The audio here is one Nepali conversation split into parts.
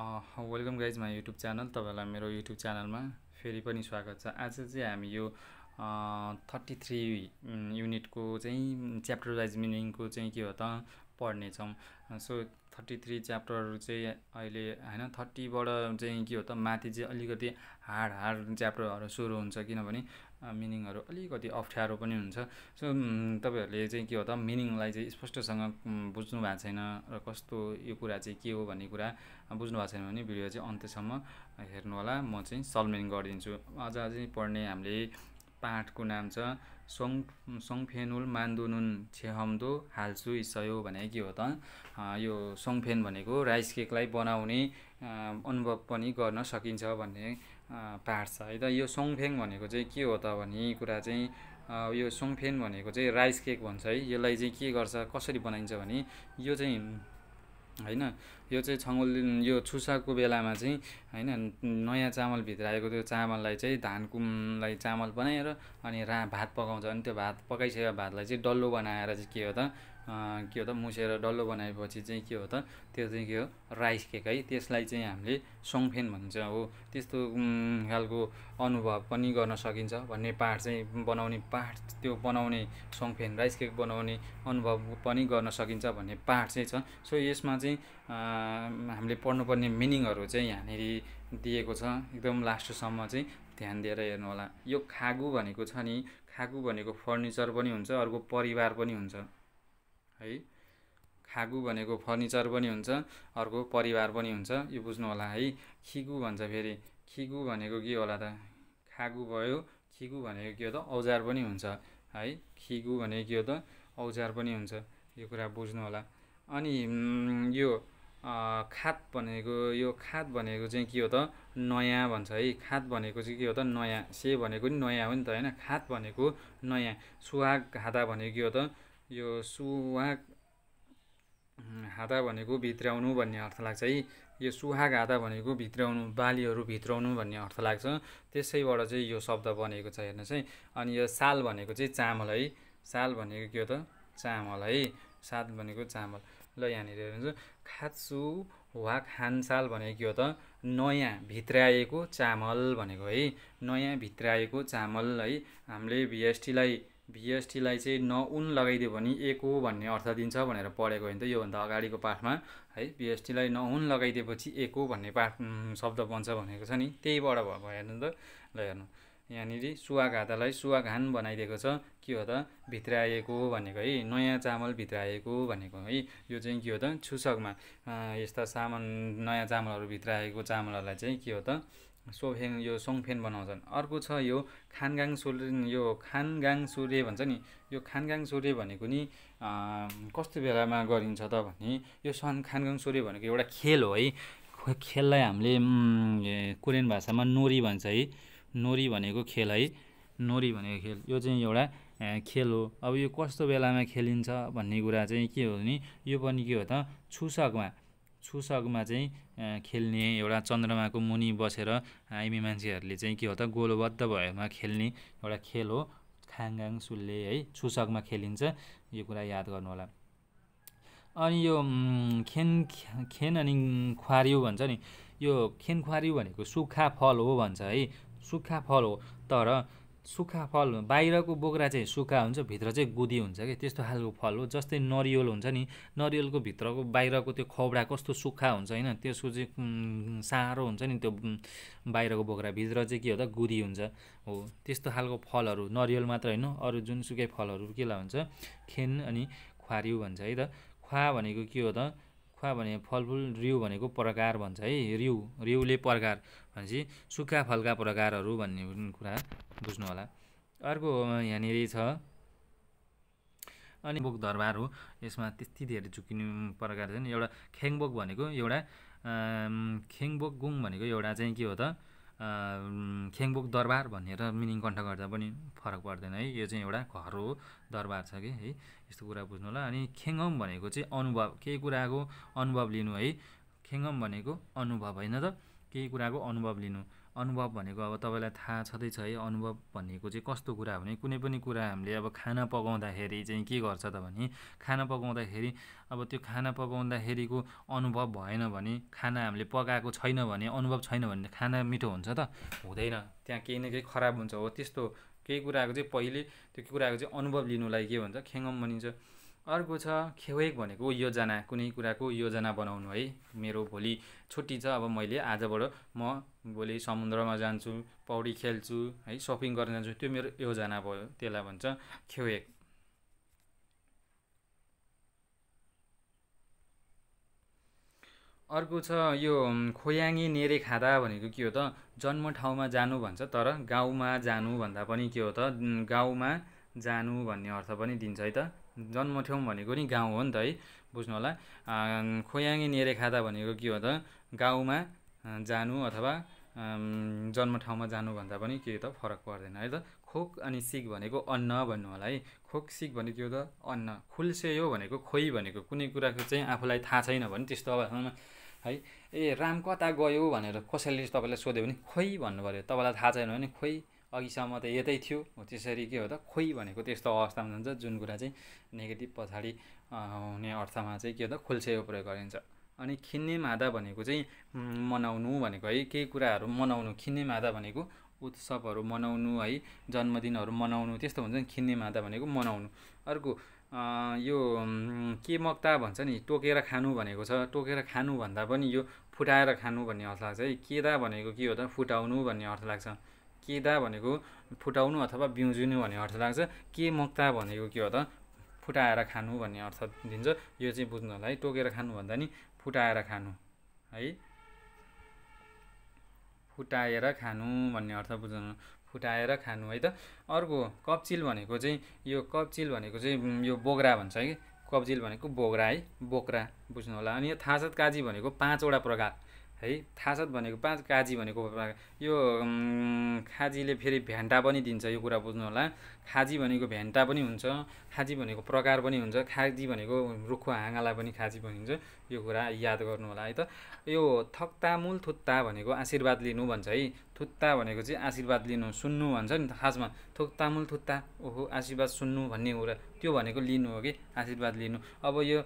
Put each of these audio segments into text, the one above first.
welcome guys my YouTube channel तपाईँलाई मेरो युट्युब च्यानलमा फेरि पनि स्वागत छ आज चाहिँ हामी यो थर्टी थ्री युनिटको चाहिँ च्याप्टर वाइज मिनिङको चाहिँ के हो त पढ्नेछौँ सो थर्टी थ्री च्याप्टरहरू चाहिँ अहिले होइन थर्टीबाट चाहिँ के हो त माथि चाहिँ अलिकति हार्ड हार्ड च्याप्टरहरू सुरु हुन्छ किनभने मिनिङहरू अलिकति अप्ठ्यारो पनि हुन्छ सो तपाईँहरूले चाहिँ के हो त मिनिङलाई चाहिँ स्पष्टसँग बुझ्नु भएको छैन र कस्तो यो कुरा चाहिँ के हो भन्ने कुरा बुझ्नु भएको छैन भने भिडियो चाहिँ अन्त्यसम्म हेर्नुहोला म चाहिँ सल्मेन गरिदिन्छु अझ चाहिँ पढ्ने हामीले पाठको नाम छ सङ सङफेनुल मान्दुनुन छेहम्दो हाल्छु इसयो भने के हो त यो सङफेन भनेको राइस केकलाई बनाउने अनुभव पनि गर्न सकिन्छ भन्ने पार्छ है त यो सोङफेङ भनेको चाहिँ के हो त भने कुरा चाहिँ यो सोङफेन भनेको चाहिँ राइस केक भन्छ है यसलाई चाहिँ के गर्छ कसरी बनाइन्छ भने यो चाहिँ होइन यो चाहिँ छङ्गुल यो छुसाको बेलामा चाहिँ होइन नयाँ चामलभित्र आएको त्यो चामललाई चाहिँ धान कुमलाई चामल बनाएर अनि रा भात पकाउँछ अनि त्यो भात पकाइसकेको भातलाई चाहिँ डल्लो बनाएर चाहिँ के हो त के हो त मुसेर डल्लो बनाएपछि चाहिँ के हो त त्यो चाहिँ के हो राइस केक है त्यसलाई चाहिँ हामीले सङफेन भन्छ हो त्यस्तो खालको अनुभव पनि गर्न सकिन्छ भन्ने पाठ चाहिँ बनाउने पाठ त्यो बनाउने सङफेन राइस केक बनाउने अनुभव पनि गर्न सकिन्छ भन्ने पाठ चाहिँ छ सो यसमा चाहिँ हामीले पढ्नुपर्ने मिनिङहरू चाहिँ यहाँनिर दिएको छ एकदम लास्टसम्म चाहिँ ध्यान दिएर हेर्नुहोला यो खागु भनेको छ नि खागु भनेको फर्निचर पनि हुन्छ अर्को परिवार पनि हुन्छ है खागु भनेको फर्निचर पनि हुन्छ अर्को परिवार पनि हुन्छ यो बुझ्नु होला है खिगु भन्छ फेरि खिगु भनेको के होला त खागु भयो खिगु भनेको के हो त औजार पनि हुन्छ है खिगु भनेको के हो त औजार पनि हुन्छ यो कुरा बुझ्नु होला अनि यो खात भनेको यो खात भनेको चाहिँ के हो त नयाँ भन्छ है खात भनेको चाहिँ के हो त नयाँ से भनेको नि नयाँ हो नि त होइन खात भनेको नयाँ सुहाग खादा भनेको के हो त यो सुहाग हाता भनेको भित्राउनु भन्ने अर्थ लाग्छ है यो सुहाग हाता भनेको भित्राउनु बालीहरू भित्राउनु भन्ने अर्थ लाग्छ त्यसैबाट चाहिँ यो शब्द बनेको छ हेर्नुहोस् है अनि यो साल भनेको चाहिँ चामल है साल भनेको के हो त चामल है साल भनेको चामल ल यहाँनिर हेर्नुहोस् खात्सु वा खानसाल भनेको के हो त नयाँ भित्राएको चामल भनेको है नयाँ भित्राएको चामल है हामीले भिएसटीलाई भिएसटीलाई चाहिँ न नउन लगाइदियो भने एक हो भन्ने अर्थ दिन्छ भनेर पढेको होइन त योभन्दा अगाडिको पाठमा है भिएसटीलाई नउन लगाइदिएपछि एक हो भन्ने पाठ शब्द बन्छ भनेको छ नि त्यहीबाट भयो हेर्नु त ल हेर्नु यहाँनिर सुवाघातालाई घान बनाइदिएको छ के हो त भित्राएको हो भनेको है नयाँ चामल भित्राएको हो भनेको है यो चाहिँ के हो त छुसकमा यस्ता सामान नयाँ चामलहरू भित्राएको चामलहरूलाई चाहिँ के हो त सोफेन यो सोङफेन बनाउँछन् अर्को छ यो खानगाङ सूर्य यो खानगाङ सूर्य भन्छ नि यो खानगाङ सूर्य भनेको नि कस्तो बेलामा गरिन्छ त भने यो सन खानगाङ सूर्य भनेको एउटा खेल हो है खेललाई हामीले कोरियन भाषामा नोरी भन्छ है नोरी भनेको खेल है नोरी भनेको खेल यो चाहिँ एउटा खेल हो अब यो कस्तो बेलामा खेलिन्छ भन्ने कुरा चाहिँ के हो भने यो पनि के हो त छुसकमा छुसकमा चाहिँ खेल्ने एउटा चन्द्रमाको मुनि बसेर आइमी मान्छेहरूले चाहिँ के हो त गोलबद्ध भएमा खेल्ने एउटा खेल हो खाङगाङ सुल्ले है छुसकमा खेलिन्छ यो कुरा याद गर्नुहोला अनि यो खेन खेन अनि ख्वारियो भन्छ नि यो खेन खेनख्वारियो भनेको सुक्खा फल हो भन्छ है सुक्खा फल हो तर सुक्खा फल बाहिरको बोक्रा चाहिँ सुक्खा हुन्छ भित्र चाहिँ गुदी हुन्छ कि त्यस्तो खालको फल हो जस्तै नरिवल हुन्छ नि नरिवलको भित्रको बाहिरको त्यो खौडा कस्तो सुक्खा हुन्छ होइन त्यसको चाहिँ साह्रो हुन्छ नि त्यो बाहिरको बोक्रा भित्र चाहिँ के हो त गुदी हुन्छ हो त्यस्तो खालको फलहरू नरिवल मात्र होइन अरू जुनसुकै फलहरू केलाई हुन्छ खेन अनि खुवारिउ भन्छ है त खुवा भनेको के हो त खुवा भने फलफुल रिउ भनेको प्रकार भन्छ है रिउ रिउले प्रकार भनेपछि सुक्खा फलका प्रकारहरू भन्ने कुरा बुझ्नु होला अर्को यहाँनिर छ अनि बोक दरबार हो यसमा त्यति धेरै झुकिने प्रकार छैन एउटा खेङबोक भनेको एउटा खेङबोक गुङ भनेको एउटा चाहिँ के हो त खेङबोक दरबार भनेर मिनिङ कन्ठ गर्दा पनि फरक पर्दैन है यो चाहिँ एउटा घर हो दरबार छ कि है यस्तो कुरा बुझ्नु होला अनि खेङम भनेको चाहिँ अनुभव केही कुराको अनुभव लिनु है खेङम भनेको अनुभव होइन त केही कुराको अनुभव लिनु अनुभव भनेको अब तपाईँलाई थाहा छँदैछ है अनुभव भनेको चाहिँ कस्तो कुरा भने कुनै पनि कुरा हामीले अब खाना पकाउँदाखेरि चाहिँ के गर्छ त भने खाना पकाउँदाखेरि अब त्यो खाना पकाउँदाखेरिको अनुभव भएन भने खाना हामीले पकाएको छैन भने अनुभव छैन भने खाना मिठो हुन्छ त हुँदैन त्यहाँ केही न केही खराब हुन्छ हो त्यस्तो केही कुराको चाहिँ पहिले त्यो कुराको चाहिँ अनुभव लिनुलाई के भन्छ खेङ्गम भनिन्छ अर्को छ खेवेक भनेको योजना कुनै कुराको योजना बनाउनु है मेरो भोलि छुट्टी छ अब मैले आजबाट म भोलि समुद्रमा जान्छु पौडी खेल्छु है सपिङ गर्न जान्छु त्यो मेरो योजना भयो त्यसलाई भन्छ खेवेक अर्को छ यो खोयाङी नेरे खादा भनेको के हो त जन्म ठाउँमा जानु भन्छ तर गाउँमा जानु भन्दा पनि के हो त गाउँमा जानु भन्ने अर्थ पनि दिन्छ है त जन्मठाउँ भनेको नि गाउँ हो नि त है बुझ्नु होला खोयाङे नेरे खाँदा भनेको के हो त गाउँमा जानु अथवा जन्म ठाउँमा जानुभन्दा पनि के त फरक पर्दैन है त खोक अनि सिक भनेको अन्न भन्नु होला है खोक सिक भनेको हो त अन्न खुल्सेयो भनेको खोइ भनेको कुनै कुराको चाहिँ आफूलाई थाहा छैन भने त्यस्तो अवस्थामा है ए राम कता गयो भनेर कसैले तपाईँलाई सोध्यो भने खोइ भन्नु पऱ्यो तपाईँलाई थाहा छैन भने खोइ अघिसम्म त यतै थियो हो त्यसरी के हो त खोइ भनेको त्यस्तो अवस्थामा जान्छ जुन कुरा चाहिँ नेगेटिभ पछाडि हुने अर्थमा चाहिँ के हो त खुल्सेको प्रयोग गरिन्छ अनि खिन्ने मादा भनेको चाहिँ मनाउनु भनेको है केही कुराहरू मनाउनु खिन्ने मादा भनेको उत्सवहरू मनाउनु है जन्मदिनहरू मनाउनु त्यस्तो हुन्छ नि खिन्ने मादा भनेको मनाउनु अर्को यो के मक्ता भन्छ नि टोकेर खानु भनेको छ टोकेर खानुभन्दा पनि यो फुटाएर खानु भन्ने अर्थ लाग्छ है केदा भनेको के हो त फुटाउनु भन्ने अर्थ लाग्छ केदा भनेको फुटाउनु अथवा बिउजिनु भन्ने अर्थ लाग्छ के मक्ता भनेको के हो त फुटाएर खानु भन्ने अर्थ दिन्छ यो चाहिँ बुझ्नु होला है टोकेर खानुभन्दा नि फुटाएर खानु है फुटाएर खानु भन्ने अर्थ बुझ्नु फुटाएर खानु है त अर्को कप्चिल भनेको चाहिँ यो कप्चिल भनेको चाहिँ यो बोग्रा भन्छ है कब्जिल भनेको बोग्रा है बोक्रा बुझ्नु होला अनि यो थासत काजी भनेको पाँचवटा प्रकार है थासत भनेको पाँच काजी भनेको यो खाजीले फेरि भ्यान्टा पनि दिन्छ यो कुरा बुझ्नु होला खाजी भनेको भेन्टा पनि हुन्छ खाजी भनेको प्रकार पनि हुन्छ खाजी भनेको रुखको हाँगालाई पनि खाजी भनिन्छ यो कुरा याद गर्नु होला है त यो थक्तामुल थुत्ता भनेको आशीर्वाद लिनु भन्छ है थुत्ता भनेको चाहिँ आशीर्वाद लिनु सुन्नु भन्छ नि त खासमा थोक्तामुल थुत्ता ओहो आशीर्वाद सुन्नु भन्ने कुरा त्यो भनेको लिनु हो कि आशीर्वाद लिनु अब यो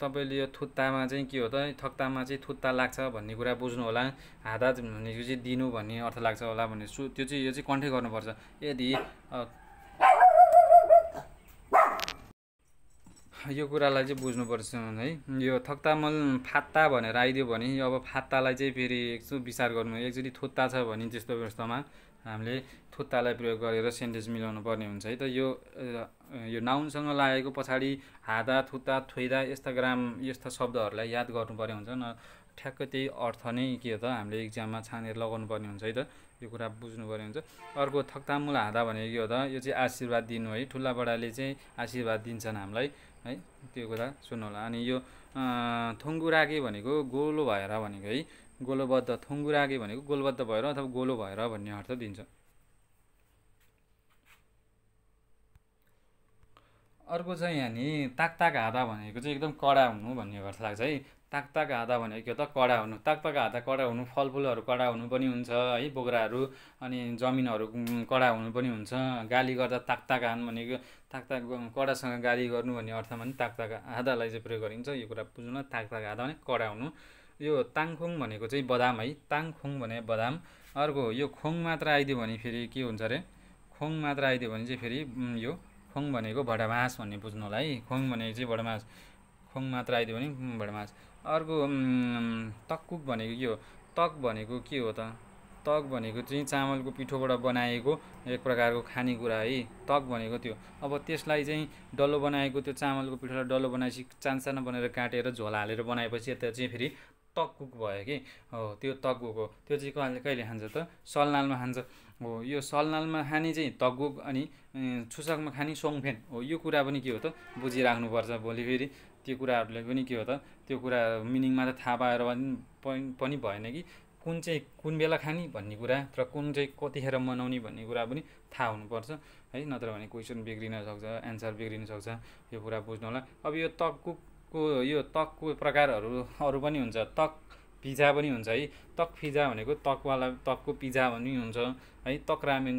तपाईँले यो थुत्तामा चाहिँ के हो त थक्तामा चाहिँ थुत्ता लाग्छ भन्ने कुरा बुझ्नु होला हात भनेको चाहिँ दिनु भन्ने अर्थ लाग्छ होला भन्ने त्यो चाहिँ यो चाहिँ कन्ठ्याक्ट गर्नुपर्छ यदि यो कुरालाई चाहिँ बुझ्नुपर्छ है यो थक्तामल फात्ता भनेर आइदियो भने अब फात्तालाई चाहिँ फेरि एकचो विचार गर्नु एकचोटि थुत्ता छ भने त्यस्तो व्यवस्थामा हामीले थुत्तालाई प्रयोग गरेर सेन्टेन्स मिलाउनु पर्ने हुन्छ है त यो यो नाउनसँग लागेको पछाडि हादा थुत्ता थुइदा यस्ता ग्राम यस्ता शब्दहरूलाई याद गर्नुपर्ने हुन्छ न ठ्याक्क त्यही अर्थ नै के हो त हामीले इक्जाममा छानेर लगाउनु पर्ने हुन्छ है त यो कुरा बुझ्नुपर्ने हुन्छ अर्को थक्तामुल हादा भनेको के हो त यो चाहिँ आशीर्वाद दिनु है ठुला बडाले चाहिँ आशीर्वाद दिन्छन् हामीलाई है त्यो कुरा सुन्नु होला अनि यो थुङ्गुरागी भनेको गोलो भएर भनेको है गोलोबद्ध थुङ्गुरागी भनेको गोलबद्ध भएर अथवा गोलो भएर भन्ने अर्थ दिन्छ अर्को चाहिँ यहाँनिर नि ताकताक हादा भनेको चाहिँ एकदम कडा हुनु भन्ने अर्थ लाग्छ है ताकताक हादा भनेको के त कडा हुनु ताकताक हादा कडा हुनु फलफुलहरू कडा हुनु पनि हुन्छ है बोक्राहरू अनि जमिनहरू कडा हुनु पनि हुन्छ गाली गर्दा ताकताक हान भनेको ताकताक कडासँग गाली गर्नु भन्ने अर्थमा पनि ताकताक आधालाई चाहिँ प्रयोग गरिन्छ यो कुरा बुझ्नु ताकताक आधा भने कडा हुनु यो ताङखुङ भनेको चाहिँ बदाम है ताङखोङ भने बदाम अर्को यो खोङ मात्र आइदियो भने फेरि के हुन्छ अरे खोङ मात्र आइदियो भने चाहिँ फेरि यो खोङ भनेको भडमास भन्ने बुझ्नु होला है खोङ भनेको चाहिँ भडमास खोङ मात्र आइदियो भने भडमास अर्को तक्कुक भनेको के हो तक भनेको के हो त तक भनेको चाहिँ चामलको पिठोबाट बनाएको एक प्रकारको खानेकुरा है तक भनेको त्यो अब त्यसलाई चाहिँ डल्लो बनाएको त्यो चामलको पिठोलाई डल्लो बनाएपछि सानो बनाएर काटेर झोला हालेर बनाएपछि यता चाहिँ फेरि तक्कुक भयो कि हो त्यो तग्गुक हो त्यो चाहिँ कहिले कहिले खान्छ त सलनालमा खान्छ हो यो सलनालमा खाने चाहिँ तग्गुक अनि छुसकमा खाने सोङफेन हो यो कुरा पनि के हो त बुझिराख्नुपर्छ भोलि फेरि त्यो कुराहरूले पनि के हो त त्यो कुरा मिनिङमा त थाहा पाएर पनि पनि भएन कि कुन चाहिँ कुन बेला खाने भन्ने कुरा र कुन चाहिँ कतिखेर मनाउने भन्ने कुरा पनि थाहा हुनुपर्छ है नत्र भने क्वेसन बिग्रिन सक्छ एन्सर बिग्रिन सक्छ यो कुरा बुझ्नु होला अब यो तकको यो तकको प्रकारहरू अरू पनि हुन्छ तक पिज्जा पनि हुन्छ है तक पिज्जा भनेको तकवाला तकको पिज्जा पनि हुन्छ है तक रामेन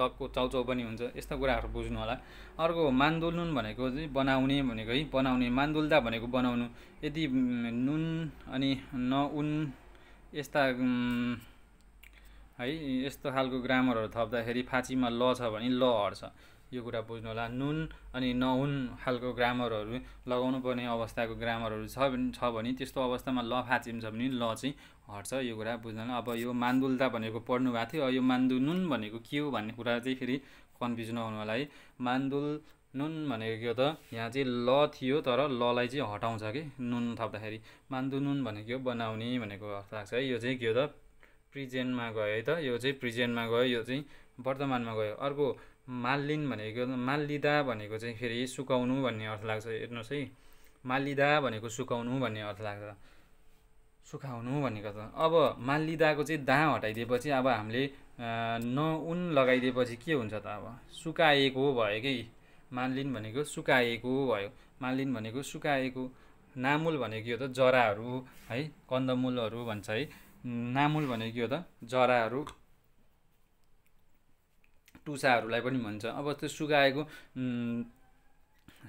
तकको चाउचाउ पनि हुन्छ यस्तो कुराहरू बुझ्नु होला अर्को मान्दुल नुन भनेको चाहिँ बनाउने भनेको है बनाउने मान्दुल्दा भनेको बनाउनु यदि नुन अनि नउन यस्ता है यस्तो खालको ग्रामरहरू थप्दाखेरि फाँचीमा ल छ भने ल हट्छ यो कुरा बुझ्नु होला नुन अनि नहुन खालको ग्रामरहरू लगाउनु पर्ने अवस्थाको ग्रामरहरू छ छ भने त्यस्तो अवस्थामा ल छ भने ल चाहिँ हट्छ यो कुरा बुझ्नु होला अब यो मान्दुल्दा भनेको पढ्नु भएको थियो यो मान्दु नुन भनेको के हो भन्ने कुरा चाहिँ फेरि कन्फ्युज नहुनु होला है मान्दुल नुन भनेको के हो त यहाँ चाहिँ ल थियो तर ललाई चाहिँ हटाउँछ कि नुन थप्दाखेरि मान्दु नुन भनेको बनाउने भनेको अर्थ लाग्छ है यो चाहिँ के हो त प्रिजेन्टमा गयो है त यो चाहिँ प्रिजेन्टमा गयो यो चाहिँ वर्तमानमा गयो अर्को मालिन भनेको मालिदा भनेको चाहिँ फेरि सुकाउनु भन्ने अर्थ लाग्छ हेर्नुहोस् है मालिदा भनेको सुकाउनु भन्ने अर्थ लाग्छ सुकाउनु भनेको त अब मालिदाको चाहिँ दा हटाइदिएपछि अब हामीले न उन लगाइदिएपछि के हुन्छ त अब सुकाएको भयो कि मालिन भनेको सुकाएको भयो मालिन भनेको सुकाएको नामुल भनेको यो त जराहरू है कन्दमूलहरू भन्छ है नामुल भनेको यो त जराहरू टुसाहरूलाई पनि भन्छ अब त्यो सुकाएको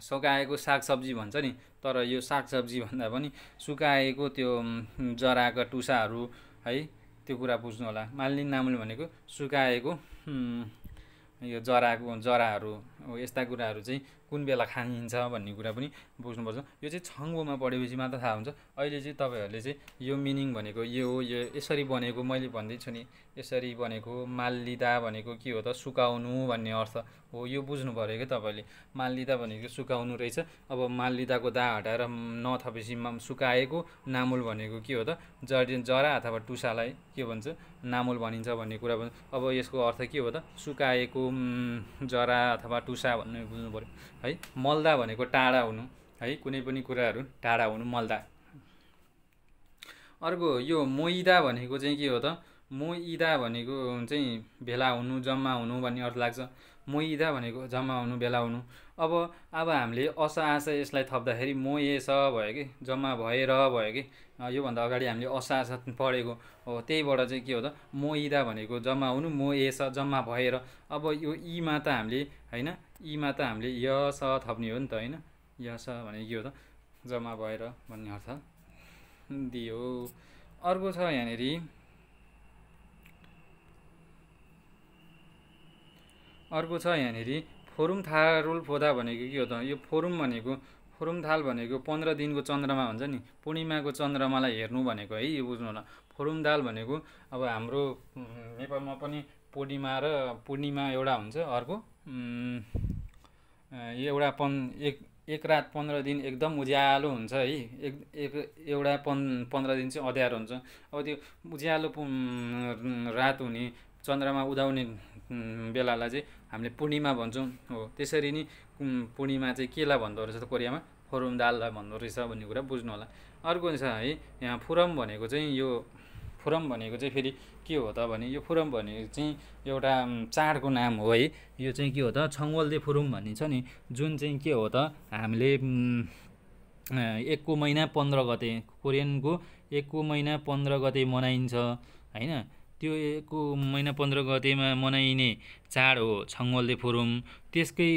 सुकाएको सागसब्जी भन्छ नि तर यो सागसब्जी भन्दा पनि सुकाएको त्यो जराका टुसाहरू है त्यो कुरा बुझ्नु होला मालिन नामुल भनेको सुकाएको यो जराको जराहरू यस्ता कुराहरू चाहिँ कुन बेला खाइन्छ भन्ने कुरा पनि बुझ्नुपर्छ यो चाहिँ छङ्गोमा पढेपछि मात्र थाहा हुन्छ अहिले चाहिँ तपाईँहरूले चाहिँ यो मिनिङ भनेको यो हो यो यसरी बनेको मैले भन्दैछु नि यसरी बनेको माल्लिदा भनेको के हो त सुकाउनु भन्ने अर्थ हो यो बुझ्नु पऱ्यो क्या तपाईँले माल्लिदा भनेको सुकाउनु रहेछ अब माल्लिदाको दा हटाएर नथपेपछि सुकाएको नामुल भनेको के हो त जड जरा अथवा टुसालाई के भन्छ नामुल भनिन्छ भन्ने कुरा भन्छ अब यसको अर्थ के हो त सुकाएको जरा अथवा टुसा भन्ने बुझ्नु पऱ्यो है मल्दा भनेको टाढा हुनु है कुनै पनि कुराहरू टाढा हुनु मल्दा अर्को यो मोइदा भनेको चाहिँ के हो त मोइदा भनेको चाहिँ भेला हुनु जम्मा हुनु भन्ने अर्थ लाग्छ मोइदा भनेको जम्मा हुनु भेला हुनु अब अब हामीले अस आशा यसलाई थप्दाखेरि मोएस भयो कि जम्मा भएर भयो कि योभन्दा अगाडि हामीले अस आशा पढेको हो त्यहीबाट चाहिँ के हो त मोइदा भनेको जम्मा हुनु मोएस जम्मा भएर अब यो इमा त हामीले होइन इमा त हामीले यस थप्ने हो नि त होइन छ भने यो त जम्मा भएर भन्ने अर्थ दियो अर्को छ यहाँनिर अर्को छ यहाँनिर फोरुम थारुल फोदा भनेको के हो त यो फोरुम भनेको फोरुम थाल भनेको पन्ध्र दिनको चन्द्रमा हुन्छ नि पूर्णिमाको चन्द्रमालाई हेर्नु भनेको है यो बुझ्नु होला फोरुम दाल भनेको अब हाम्रो नेपालमा पनि पूर्णिमा र पूर्णिमा एउटा हुन्छ अर्को एउटा पन् एक एक रात पन्ध्र दिन एकदम उज्यालो हुन्छ है एक एक एउटा पन् पन्ध्र दिन चाहिँ अँध्यारो हुन्छ अब त्यो उज्यालो रात हुने चन्द्रमा उदाउने बेलालाई चाहिँ हामीले पूर्णिमा भन्छौँ हो त्यसरी नै पूर्णिमा चाहिँ केलाई भन्दो रहेछ त कोरियामा फोरम दाललाई भन्दो रहेछ भन्ने कुरा बुझ्नु होला अर्को छ है यहाँ फुरम भनेको चाहिँ यो फुरम भनेको चाहिँ फेरि के हो त भने यो फुरम भनेको चाहिँ एउटा चाडको नाम हो है यो चाहिँ के हो त छङ्गोल्दे फुरुम भनिन्छ नि जुन चाहिँ के हो त हामीले एकको महिना पन्ध्र गते कोरियनको एकको महिना पन्ध्र गते मनाइन्छ होइन त्यो एकको महिना पन्ध्र गतेमा मनाइने चाड हो छङ्गोल्दे फोरुम त्यसकै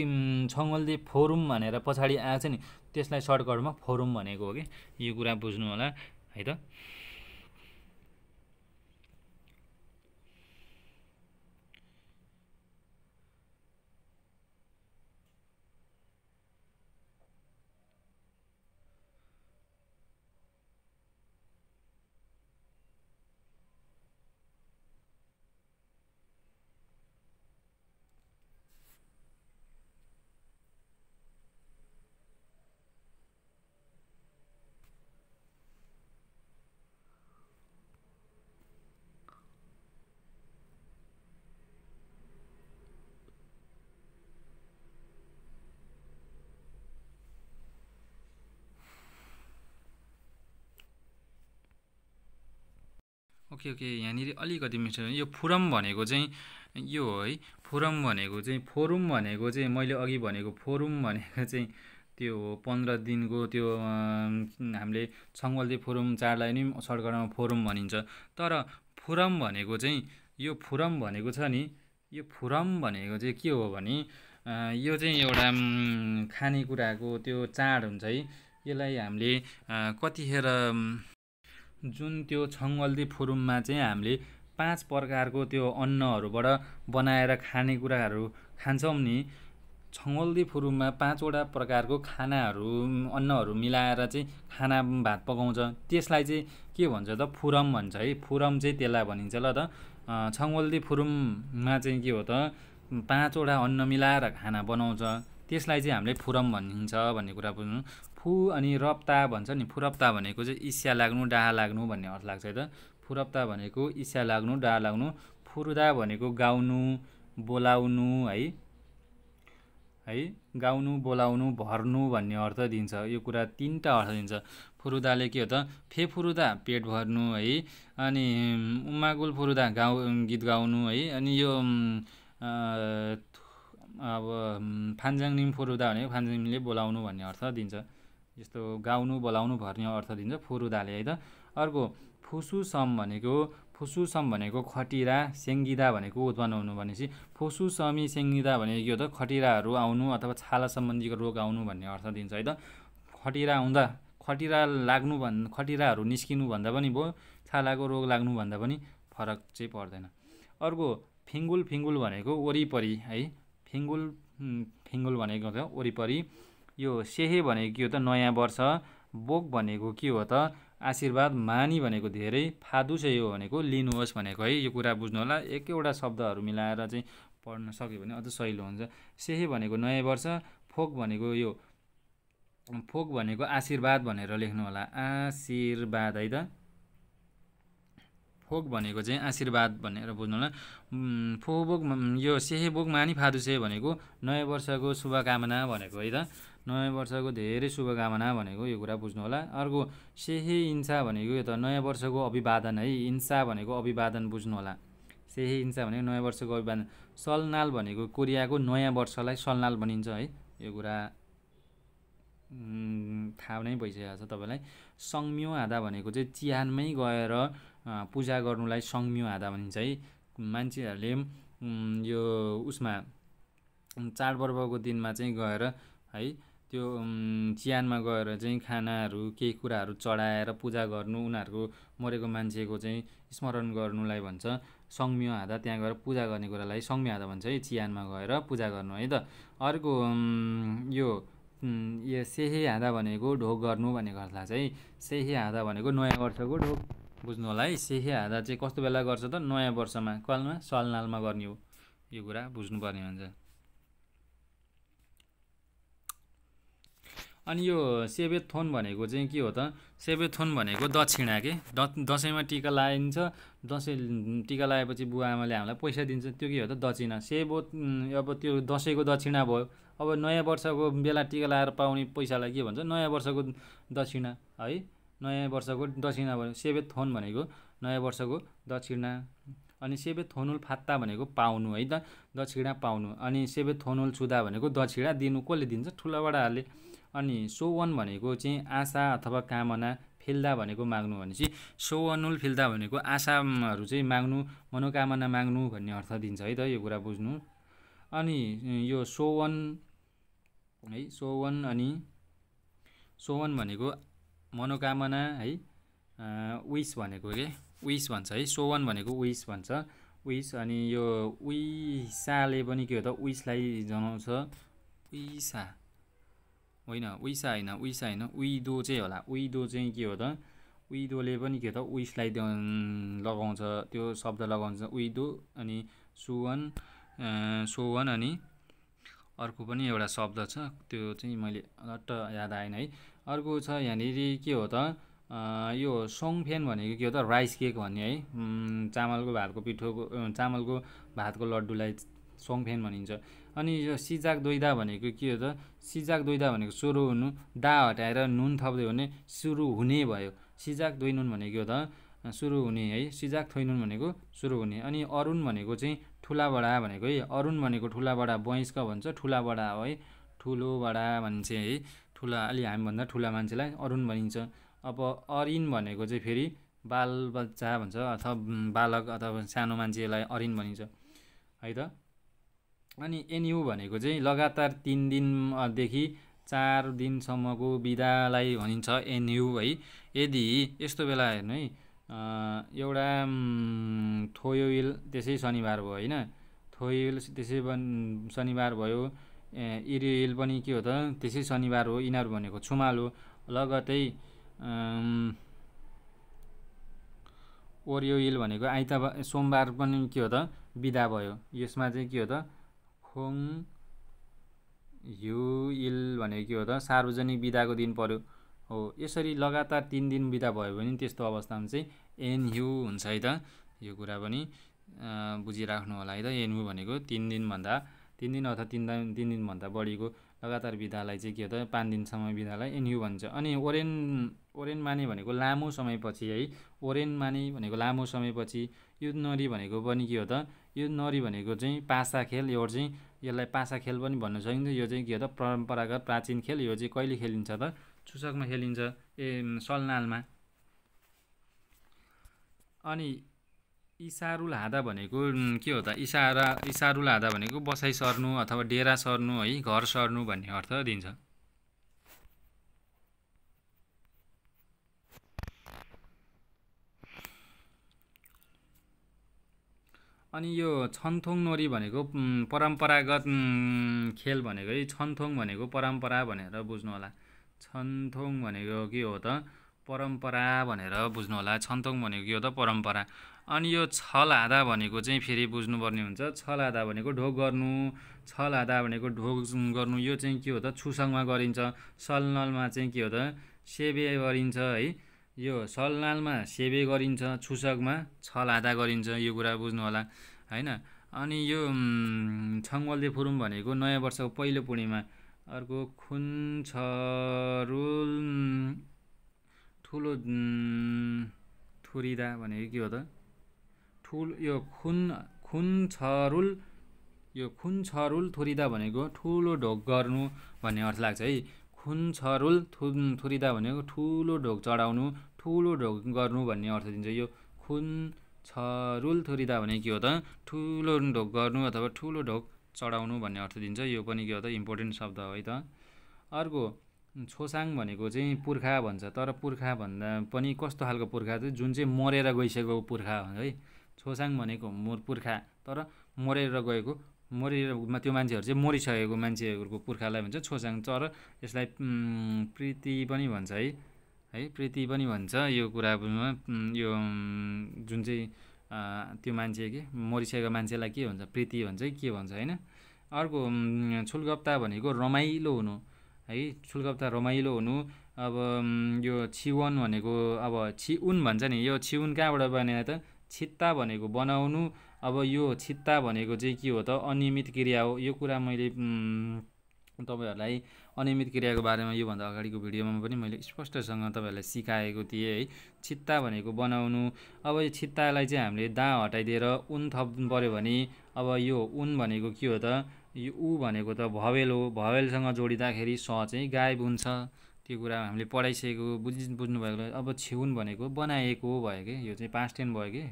छङ्गोल्दे फोरुम भनेर पछाडि आएछ नि त्यसलाई सर्टकटमा फोरुम भनेको हो कि यो कुरा बुझ्नु होला है त ओके ओके यहाँनिर अलिकति मिठो यो फोरम भनेको चाहिँ यो हो है फोरम भनेको चाहिँ फोरुम भनेको चाहिँ मैले अघि भनेको फोरुम भनेको चाहिँ त्यो हो पन्ध्र दिनको त्यो हामीले छङ्गल्दे फोरम चाडलाई नै सडकमा फोरम भनिन्छ तर फोरम भनेको चाहिँ यो फोरम भनेको छ नि यो फोरम भनेको चाहिँ के हो भने यो चाहिँ एउटा खानेकुराको त्यो चाड हुन्छ है यसलाई हामीले कतिखेर जुन त्यो छङ्गल्दी फुरुममा चाहिँ हामीले पाँच प्रकारको त्यो अन्नहरूबाट बनाएर खाने खानेकुराहरू खान्छौँ नि छङ्गल्दी फुरुममा पाँचवटा प्रकारको खानाहरू अन्नहरू मिलाएर चाहिँ खाना भात पकाउँछ त्यसलाई चाहिँ के भन्छ त फुरम भन्छ है फुरम चाहिँ त्यसलाई भनिन्छ ल त छङ्गल्दी फुरुममा चाहिँ के हो त पाँचवटा अन्न मिलाएर खाना बनाउँछ त्यसलाई चाहिँ हामीले फुरम भनिन्छ भन्ने कुरा बुझ्नु फु अनि रप्ता भन्छ नि फुरप्ता भनेको चाहिँ इस्या लाग्नु डाहा लाग्नु भन्ने अर्थ लाग्छ है त फुरप्ता भनेको इस्या लाग्नु डाहा लाग्नु फुर्दा भनेको गाउनु बोलाउनु है है गाउनु बोलाउनु भर्नु भन्ने अर्थ दिन्छ यो कुरा तिनवटा अर्थ दिन्छ फुरुदाले के हो त फे फुरुदा पेट भर्नु है अनि उमागुल फुरुदा गाउ गीत गाउनु है अनि यो अब फान्जाङ निम फुरुदा भनेको फान्जाङले बोलाउनु भन्ने अर्थ दिन्छ यस्तो गाउनु बोलाउनु भर्ने अर्थ दिन्छ फुरुदाले है त अर्को फुसुसम भनेको फुसुसम भनेको खटिरा सेङ्गिदा भनेको उत्पन्न हुनु भनेपछि फुसुसमी सेङ्गिदा भनेको के हो त खटिराहरू आउनु अथवा छाला सम्बन्धीको रोग आउनु भन्ने अर्थ दिन्छ है त खटिरा आउँदा खटिरा लाग्नु भन् खटिराहरू भन्दा पनि भयो छालाको रोग लाग्नु भन्दा पनि फरक चाहिँ पर्दैन अर्को फिङ्गुल फिङ्गुल भनेको वरिपरि है फिङ्गुल फिङ्गुल भनेको वरिपरि यो सेहे भनेको के हो त नयाँ वर्ष बोक भनेको के हो त आशीर्वाद मानी भनेको धेरै फादुसे यो भनेको लिनुहोस् भनेको है यो कुरा बुझ्नु होला एकैवटा शब्दहरू मिलाएर चाहिँ पढ्न सक्यो भने अझ सहिलो हुन्छ सेहे भनेको नयाँ वर्ष फोक भनेको यो फोक भनेको आशीर्वाद भनेर लेख्नु होला आशीर्वाद है त फोक भनेको चाहिँ आशीर्वाद भनेर बुझ्नु होला बोक यो सेहे बोक सेहेबोक फादुसे भनेको नयाँ वर्षको शुभकामना भनेको है त नयाँ वर्षको धेरै शुभकामना भनेको यो कुरा बुझ्नु होला अर्को सेहे इन्सा भनेको यो त नयाँ वर्षको अभिवादन है इन्सा भनेको अभिवादन बुझ्नु होला सेहे इन्सा भनेको नयाँ वर्षको अभिवादन सलनाल भनेको कोरियाको नयाँ वर्षलाई सलनाल भनिन्छ है यो कुरा थाहा नै भइसकेको छ तपाईँलाई सङ्म्यो आधा भनेको चाहिँ चिहानमै गएर पूजा गर्नुलाई सङ्म्यो आधा भनिन्छ है मान्छेहरूले यो उसमा चाडपर्वको दिनमा चाहिँ गएर है त्यो चियानमा गएर चाहिँ खानाहरू केही कुराहरू चढाएर पूजा गर्नु उनीहरूको मरेको मान्छेको चाहिँ स्मरण गर्नुलाई भन्छ सङ्म्य हादा त्यहाँ गएर पूजा गर्ने कुरालाई सङ्मियो हाँदा भन्छ है चियानमा गएर पूजा गर्नु है त अर्को यो यो सेहे हाँदा भनेको ढोक गर्नु भन्ने गर्दा चाहिँ सेहे हाँदा भनेको नयाँ वर्षको ढोक बुझ्नु होला है सेहे हाँदा चाहिँ कस्तो बेला गर्छ त नयाँ वर्षमा कलमा सलनालमा गर्ने हो यो कुरा बुझ्नुपर्ने हुन्छ अनि यो सेबेथोन भनेको चाहिँ के हो त सेबेथोन भनेको दक्षिणा के द दसैँमा टिका लगाइन्छ दसैँ टिका लगाएपछि बुवा आमाले हामीलाई पैसा दिन्छ त्यो के हो त दक्षिणा सेबो अब त्यो दसैँको दक्षिणा भयो अब नयाँ वर्षको बेला टिका लगाएर पाउने पैसालाई के भन्छ नयाँ वर्षको दक्षिणा है नयाँ वर्षको दक्षिणा भयो सेबेथोन भनेको नयाँ वर्षको दक्षिणा अनि सेबे थोनुल फात्ता भनेको पाउनु है त दक्षिणा पाउनु अनि सेबे थोनुल छुदा भनेको दक्षिणा दिनु कसले दिन्छ ठुलाबडाहरूले अनि सोवन भनेको चाहिँ आशा अथवा कामना फिल्दा भनेको माग्नु भनेपछि अनुल फिल्दा भनेको आशाहरू चाहिँ माग्नु मनोकामना माग्नु भन्ने अर्थ दिन्छ है त यो कुरा बुझ्नु अनि यो सोवन है सोवन अनि सोवन भनेको मनोकामना है विस भनेको के विस भन्छ है सोवन भनेको विस भन्छ विस अनि यो उइसाले पनि के हो त उइसलाई जनाउँछ उइसा होइन उइसा होइन उइसा होइन उइदो चाहिँ होला उइदो चाहिँ के हो त उइदोले पनि के त उइसलाई लगाउँछ त्यो शब्द लगाउँछ उइदो अनि सुवन सोवन अनि अर्को पनि एउटा शब्द छ त्यो चाहिँ मैले लट्ट याद आएन है अर्को छ यहाँनिर के हो त यो सोङफेन भनेको के हो त राइस केक भन्ने है चामलको भातको पिठोको चामलको भातको लड्डुलाई सोङफेन भनिन्छ अनि यो सिजाक दोइदा भनेको के हो त सिजाक दोइदा भनेको सुरु हुनु दा हटाएर नुन थप्दै भने सुरु हुने भयो सिजाक दुई नुन भनेको हो त सुरु हुने है सिजाक नुन भनेको सुरु हुने अनि अरुण भनेको चाहिँ ठुला बडा भनेको है अरुण भनेको ठुला बडा बैँसक भन्छ ठुला बडा हो है ठुलो बडा भन्छ है ठुला अलि हामीभन्दा ठुला मान्छेलाई अरुण भनिन्छ अब अरिन भनेको चाहिँ फेरि बालबच्चा भन्छ अथवा बालक अथवा सानो मान्छेलाई अरिन भनिन्छ है त अनि एनयु भनेको चाहिँ लगातार तिन दिनदेखि चार दिनसम्मको बिदालाई भनिन्छ एनयु है यदि यस्तो बेला हेर्नु है एउटा थोयोइल त्यसै शनिबार भयो होइन थोयोइल त्यसै शनिबार भयो इरिल पनि के हो त त्यसै शनिबार हो यिनीहरू भनेको छुमालो लगतै ओरियोइल भनेको आइतबार सोमबार पनि के हो त बिदा भयो यसमा चाहिँ के हो त खोङ युइल भनेको के हो त सार्वजनिक बिदाको दिन पर्यो हो यसरी लगातार तिन दिन बिदा भयो भने त्यस्तो अवस्थामा चाहिँ एनयु हुन्छ है त यो कुरा पनि बुझिराख्नु होला है त एनयु भनेको तिन दिनभन्दा तिन दिन अथवा तिन दिन तिन दिनभन्दा बढीको लगातार बिदालाई चाहिँ के हो त पाँच दिनसम्म बिदालाई एनयु भन्छ अनि ओरेन ओरेन माने भनेको लामो समयपछि है ओरेन माने भनेको लामो समयपछि यो नरी भनेको पनि के हो त यो नरी भनेको चाहिँ पासा खेल यो चाहिँ यसलाई पासा खेल पनि भन्न सकिन्छ यो चाहिँ के हो त परम्परागत प्राचीन खेल यो चाहिँ कहिले खेलिन्छ त चुसकमा खेलिन्छ ए सलनालमा अनि इसारुल हादा भनेको के हो त इसारा इसारुल हादा भनेको बसाइ सर्नु अथवा डेरा सर्नु है घर सर्नु भन्ने अर्थ दिन्छ अनि यो छन्थोङ नोरी भनेको परम्परागत खेल भनेको है छन्थोङ भनेको परम्परा भनेर बुझ्नु होला छन्थोङ भनेको के हो त परम्परा भनेर बुझ्नु होला छन्थोङ भनेको के हो त परम्परा अनि यो छल आधा भनेको चाहिँ फेरि बुझ्नुपर्ने हुन्छ छल आधा भनेको ढोग गर्नु छल आधा भनेको ढोक गर्नु यो चाहिँ के हो त छुसङमा गरिन्छ सलनलमा चाहिँ के हो त सेवे गरिन्छ है यो सलनालमा सेवे गरिन्छ छुसकमा छलाधा गरिन्छ यो कुरा बुझ्नु होला होइन अनि यो छङ्गल्दे फुरुम भनेको नयाँ वर्षको पहिलो पूर्णिमा अर्को खुन छ रुल ठुलो थुरिदा भनेको के हो त ठुल यो खुन खुन छरुल यो खुन छरुल थुरिदा भनेको ठुलो ढोक गर्नु भन्ने अर्थ लाग्छ है खुन छरुल थु थुरिदा भनेको ठुलो ढोक चढाउनु ठुलो ढोक गर्नु भन्ने अर्थ दिन्छ यो खुन छ रुल थोरिदा भने के हो त ठुलो ढोक गर्नु अथवा ठुलो ढोक चढाउनु भन्ने अर्थ दिन्छ यो पनि के हो त इम्पोर्टेन्ट शब्द हो है त अर्को छोसाङ भनेको चाहिँ पुर्खा भन्छ तर पुर्खा भन्दा पनि कस्तो खालको पुर्खा चाहिँ जुन चाहिँ मरेर गइसकेको पुर्खा है छोसाङ भनेको मोर पुर्खा तर मरेर गएको मरेर त्यो मान्छेहरू चाहिँ मरिसकेको मान्छेहरूको पुर्खालाई भन्छ छोसाङ तर यसलाई प्रीति पनि भन्छ है है प्रीति पनि भन्छ यो कुरामा यो जुन चाहिँ त्यो मान्छे के मरिसकेको मान्छेलाई के भन्छ प्रीति भन्छ कि के भन्छ होइन अर्को छुलगप्ता भनेको रमाइलो हुनु है छुलगप्ता रमाइलो हुनु अब यो छिवन भनेको अब छिउन भन्छ नि यो छिउन कहाँबाट बने त छित्ता भनेको बनाउनु अब यो छित्ता भनेको चाहिँ के हो त अनियमित क्रिया हो यो कुरा मैले तपाईँहरूलाई अनियमित क्रियाको बारेमा योभन्दा अगाडिको भिडियोमा पनि मैले स्पष्टसँग तपाईँहरूलाई सिकाएको थिएँ है छित्ता भनेको बनाउनु अब यो छित्तालाई चाहिँ हामीले दा हटाइदिएर उन थप्नु पऱ्यो भने अब यो उन भनेको के हो त यो ऊ भनेको त भवेल हो भवेलसँग जोडिँदाखेरि स चाहिँ गायब हुन्छ त्यो कुरा हामीले पढाइसकेको बुझि बुझ्नुभएको अब छेउन भनेको बनाएको भयो कि यो चाहिँ पास्ट टेन भयो कि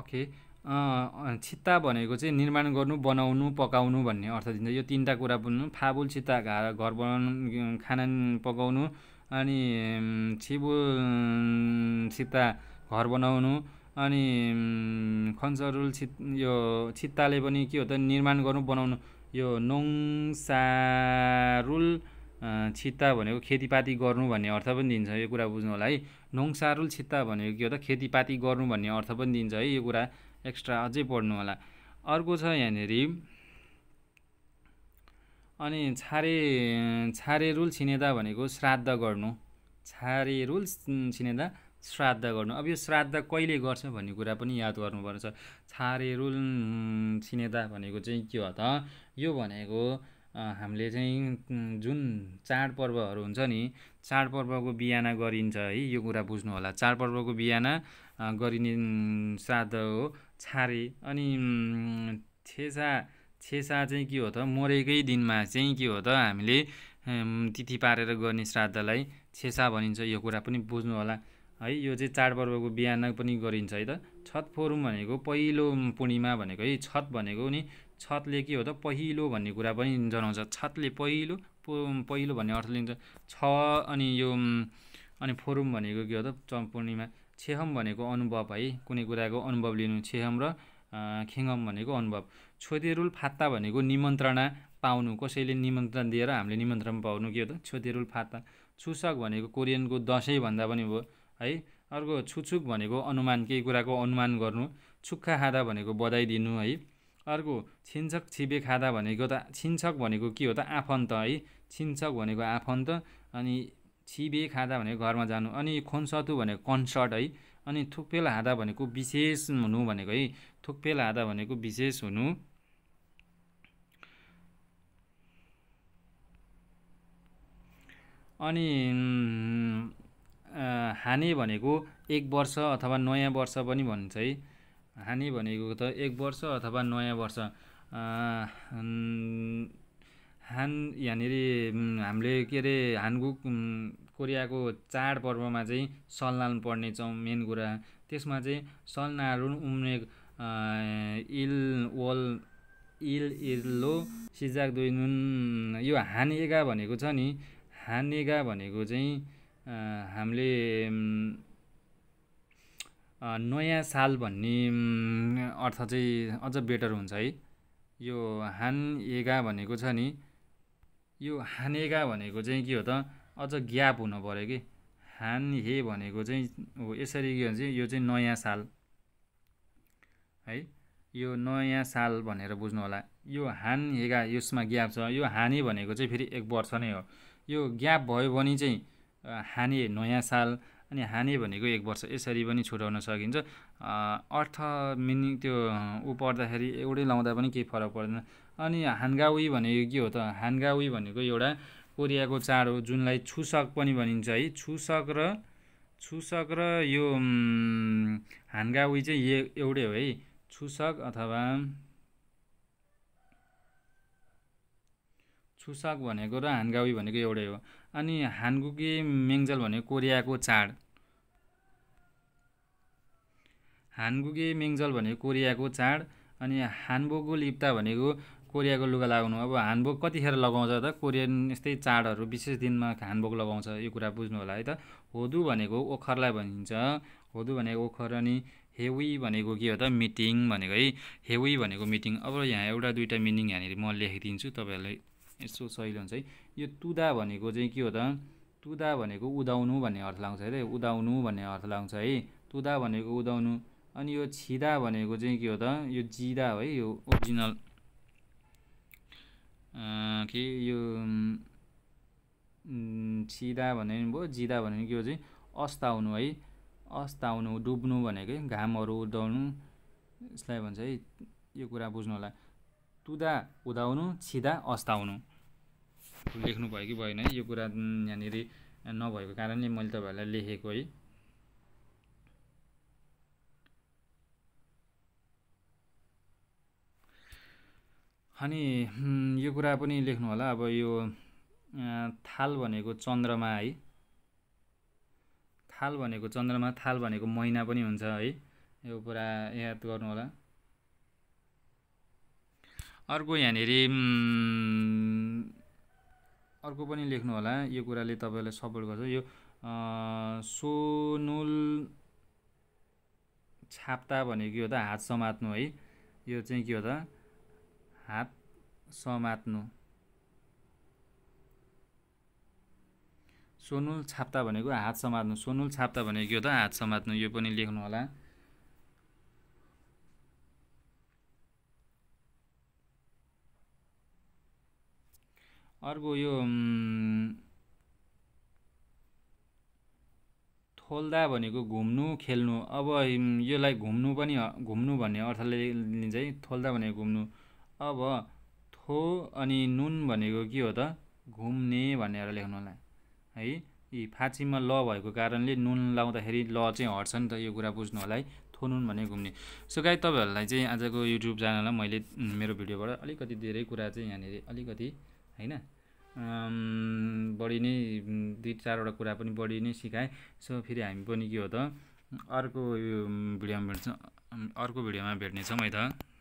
ओके छित्ता भनेको चाहिँ निर्माण गर्नु बनाउनु पकाउनु भन्ने अर्थ दिन्छ यो तिनवटा कुरा बुझ्नु फाबुल छित्ता घा घर बनाउनु खाना पकाउनु अनि छिबुल छित्ता घर बनाउनु अनि खन्सरुल छि यो छित्ताले पनि के हो त निर्माण गर्नु बनाउनु यो नोङसारुल छित्ता भनेको खेतीपाती गर्नु भन्ने अर्थ पनि दिन्छ यो कुरा बुझ्नु होला है नोङसारुल छित्ता भनेको के हो त खेतीपाती गर्नु भन्ने अर्थ पनि दिन्छ है यो कुरा एक्स्ट्रा अझै पढ्नु होला अर्को छ यहाँनिर अनि छारे छारे रुल छिनेदा भनेको श्राद्ध गर्नु छारे रुल छिनेदा श्राद्ध गर्नु अब यो श्राद्ध कहिले गर्छ भन्ने कुरा पनि याद गर्नुपर्छ छारे रुल छिनेदा भनेको चाहिँ के हो त यो भनेको हामीले चाहिँ जुन चाडपर्वहरू हुन्छ नि चाडपर्वको बिहान गरिन्छ है यो कुरा बुझ्नु होला चाडपर्वको बिहान गरिने श्राद्ध हो छारे अनि छेसा छेसा चाहिँ के हो त मरेकै दिनमा चाहिँ के हो त हामीले तिथि पारेर गर्ने श्राद्धलाई छेसा भनिन्छ यो कुरा पनि बुझ्नु होला है यो चाहिँ चाडपर्वको बिहान पनि गरिन्छ है त छत फोरुम भनेको पहिलो पूर्णिमा भनेको है छत भनेको नि छतले के हो त पहिलो भन्ने कुरा पनि जनाउँछ छतले पहिलो पहिलो भन्ने अर्थ लिन्छ छ अनि यो अनि फोरुम भनेको के हो त पूर्णिमा छेहम भनेको अनुभव है कुनै कुराको अनुभव लिनु छेहम र खेङम भनेको अनुभव छोतेरुल फात्ता भनेको निमन्त्रणा पाउनु कसैले निमन्त्रण दिएर हामीले निमन्त्रण पाउनु के हो त छोतेरुल फात्ता छुसक भनेको कोरियनको दसैँ भन्दा पनि हो है अर्को छुछुक भनेको अनुमान केही कुराको अनुमान गर्नु छुक्खा खाँदा भनेको बधाई दिनु है अर्को छिन्छक छिपे खाँदा भनेको त छिन्छक भनेको के हो त आफन्त है छिन्छक भनेको आफन्त अनि छिबे खाँदा भनेको घरमा जानु अनि खोनसतु भनेको कन्सर्ट है अनि थुक्फेल हाँदा भनेको विशेष हुनु भनेको है थुक्पेल हाँदा भनेको विशेष हुनु अनि हाने भनेको एक वर्ष अथवा नयाँ वर्ष पनि भन्छ है हाने भनेको त एक वर्ष अथवा नयाँ वर्ष हान यहाँनिर हामीले के अरे हानगुक कोरियाको चाडपर्वमा चाहिँ पढ्ने पढ्नेछौँ मेन कुरा त्यसमा चाहिँ सल्नाहरू उम्ने इल वल इल इल्लो सिजाक दुई नुन यो हानेगा भनेको छ नि हानेगा भनेको चाहिँ हामीले नयाँ साल भन्ने अर्थ चाहिँ अझ बेटर हुन्छ है यो हान एगा भनेको छ नि यो हानेगा भनेको चाहिँ के हो त अझ ग्याप हुनु पऱ्यो कि हान भनेको चाहिँ हो यसरी के भन्छ यो चाहिँ नयाँ साल है यो नयाँ साल भनेर बुझ्नु होला यो हान हेगा यसमा ग्याप छ यो हाने भनेको चाहिँ फेरि एक वर्ष नै हो यो ग्याप भयो भने चाहिँ हाने नयाँ साल अनि हाने भनेको एक वर्ष यसरी पनि छुट्याउन सकिन्छ अर्थ मिनिङ त्यो ऊ पढ्दाखेरि एउटै लाउँदा पनि केही फरक पर्दैन अनि हान्गावी भनेको के हो त हान्गावी भनेको एउटा कोरियाको चाड हो जुनलाई छुसक पनि भनिन्छ है छुसक र छुसक र यो हान्गावी चाहिँ एउटै हो है छुसक अथवा छुसक भनेको र हान्गावी भनेको एउटै हो अनि हानगुकी मेङ्जल भनेको कोरियाको चाड हान्गुके मेङ्जल भनेको कोरियाको चाड अनि हानबोगो लिप्ता भनेको कोरियाको लुगा लगाउनु अब हानबोक कतिखेर लगाउँछ त कोरियन यस्तै चाडहरू विशेष दिनमा हानबोक लगाउँछ यो कुरा बुझ्नु होला है त होदु भनेको ओखरलाई भनिन्छ होदु भनेको ओखर अनि हेवी भनेको के हो त मिटिङ भनेको है हेवी भनेको मिटिङ अब यहाँ एउटा दुइटा मिनिङ यहाँनिर म लेखिदिन्छु तपाईँहरूलाई यसो सहिलो हुन्छ है यो तुदा भनेको चाहिँ के हो त तुदा भनेको उदाउनु भन्ने अर्थ लाउँछ त उदाउनु भन्ने अर्थ लाउँछ है तुदा भनेको उदाउनु अनि यो छिदा भनेको चाहिँ के हो त यो जिदा है यो ओरिजिनल के यो सिधा भने नि भयो जिदा भने के हो चाहिँ अस्ताउनु है अस्ताउनु डुब्नु भनेको है घामहरू उदाउनु यसलाई भन्छ है यो कुरा बुझ्नु होला तुदा उदाउनु छिदा अस्ताउनु लेख्नु भयो कि भएन है यो कुरा यहाँनिर नभएको कारणले मैले तपाईँहरूलाई लेखेको है अनि यो कुरा पनि लेख्नु होला अब यो थाल भनेको चन्द्रमा है थाल भनेको चन्द्रमा थाल भनेको महिना पनि हुन्छ है यो कुरा याद गर्नु होला अर्को यहाँनिर अर्को पनि लेख्नु होला यो कुराले तपाईँलाई सपोर्ट गर्छ यो सोनुल छाप्ता भनेको यो त हात समात्नु है यो चाहिँ के हो त हात समात्नु सोनुल छाप्ता भनेको हात समात्नु सोनुल छाप्ता भनेको यो त हात समात्नु यो पनि लेख्नु होला अर्को यो थोल्दा भनेको घुम्नु खेल्नु अब यसलाई घुम्नु पनि घुम्नु भन्ने अर्थले लिन्छ है थोल्दा भनेको घुम्नु अब थो अनि नुन भनेको के हो त घुम्ने भनेर लेख्नुलाई है यी फाँचीमा ल भएको कारणले नुन लाउँदाखेरि ल चाहिँ हट्छ नि त यो कुरा बुझ्नु होला है थोनुन भने घुम्ने सो गाई तपाईँहरूलाई चाहिँ आजको युट्युब च्यानललाई मैले मेरो भिडियोबाट अलिकति धेरै कुरा चाहिँ यहाँनिर अलिकति होइन बढी नै दुई चारवटा कुरा पनि बढी नै सिकाएँ सो फेरि हामी पनि के हो त अर्को यो भिडियोमा भेट्छ अर्को भिडियोमा भेट्नेछौँ है त